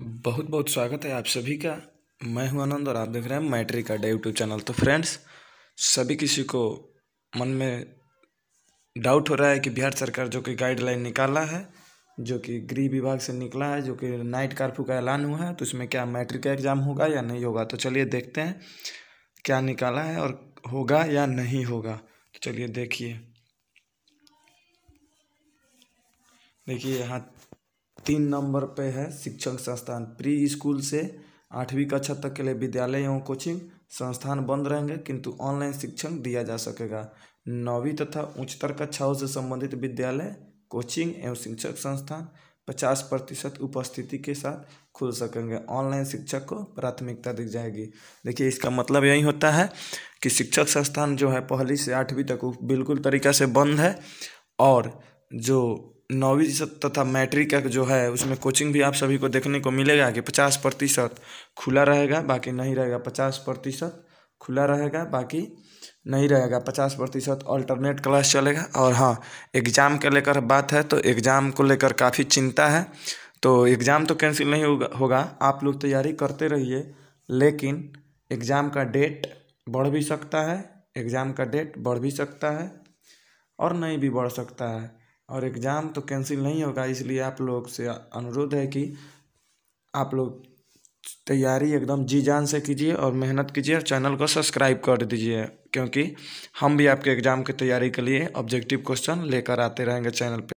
बहुत बहुत स्वागत है आप सभी का मैं हूं आनंद और आप देख रहे हैं मैट्रिक डे यूट्यूब चैनल तो फ्रेंड्स सभी किसी को मन में डाउट हो रहा है कि बिहार सरकार जो कि गाइडलाइन निकाला है जो कि गृह विभाग से निकला है जो कि नाइट कर्फ्यू का ऐलान हुआ है तो इसमें क्या मैट्रिक का एग्ज़ाम होगा या नहीं होगा तो चलिए देखते हैं क्या निकाला है और होगा या नहीं होगा तो चलिए देखिए देखिए यहाँ तीन नंबर पे है शिक्षक संस्थान प्री स्कूल से आठवीं कक्षा तक के लिए विद्यालय एवं कोचिंग संस्थान बंद रहेंगे किंतु ऑनलाइन शिक्षण दिया जा सकेगा नौवीं तथा उच्चतर कक्षाओं से संबंधित विद्यालय कोचिंग एवं शिक्षक संस्थान पचास प्रतिशत उपस्थिति के साथ खुल सकेंगे ऑनलाइन शिक्षक को प्राथमिकता दी जाएगी देखिए इसका मतलब यही होता है कि शिक्षक संस्थान जो है पहली से आठवीं तक बिल्कुल तरीका से बंद है और जो नौवीं तथा मैट्रिक का जो है उसमें कोचिंग भी आप सभी को देखने को मिलेगा कि पचास प्रतिशत खुला रहेगा बाकी नहीं रहेगा पचास प्रतिशत खुला रहेगा बाकी नहीं रहेगा पचास प्रतिशत ऑल्टरनेट क्लास चलेगा और हाँ एग्ज़ाम के लेकर बात है तो एग्ज़ाम को लेकर काफ़ी चिंता है तो एग्ज़ाम तो कैंसिल नहीं होगा होगा आप लोग तैयारी करते रहिए लेकिन एग्ज़ाम का डेट बढ़ भी सकता है एग्ज़ाम का डेट बढ़ भी सकता है और नहीं भी बढ़ सकता है और एग्ज़ाम तो कैंसिल नहीं होगा इसलिए आप लोग से अनुरोध है कि आप लोग तैयारी एकदम जी जान से कीजिए और मेहनत कीजिए और चैनल को सब्सक्राइब कर दीजिए क्योंकि हम भी आपके एग्ज़ाम की तैयारी के लिए ऑब्जेक्टिव क्वेश्चन लेकर आते रहेंगे चैनल पे